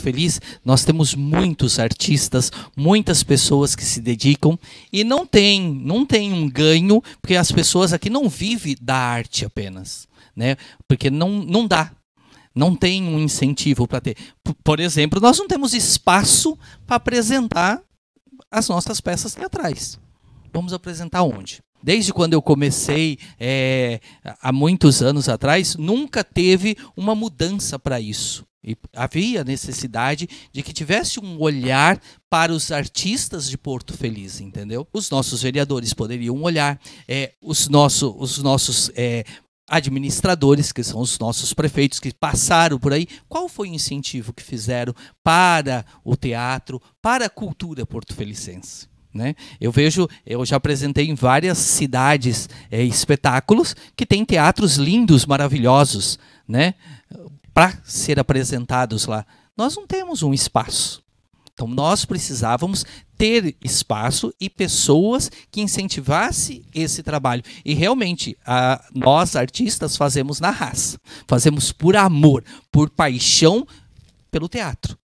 muito feliz. Nós temos muitos artistas, muitas pessoas que se dedicam e não tem, não tem um ganho, porque as pessoas aqui não vivem da arte apenas, né? Porque não, não dá. Não tem um incentivo para ter. Por exemplo, nós não temos espaço para apresentar as nossas peças teatrais. Vamos apresentar onde? Desde quando eu comecei, é, há muitos anos atrás, nunca teve uma mudança para isso. E havia necessidade de que tivesse um olhar para os artistas de Porto Feliz, entendeu? Os nossos vereadores poderiam olhar, é, os, nosso, os nossos é, administradores, que são os nossos prefeitos que passaram por aí. Qual foi o incentivo que fizeram para o teatro, para a cultura porto Né? Eu vejo, eu já apresentei em várias cidades é, espetáculos que têm teatros lindos, maravilhosos, né? para ser apresentados lá. Nós não temos um espaço. Então nós precisávamos ter espaço e pessoas que incentivasse esse trabalho. E realmente, a, nós artistas fazemos na raça, fazemos por amor, por paixão pelo teatro.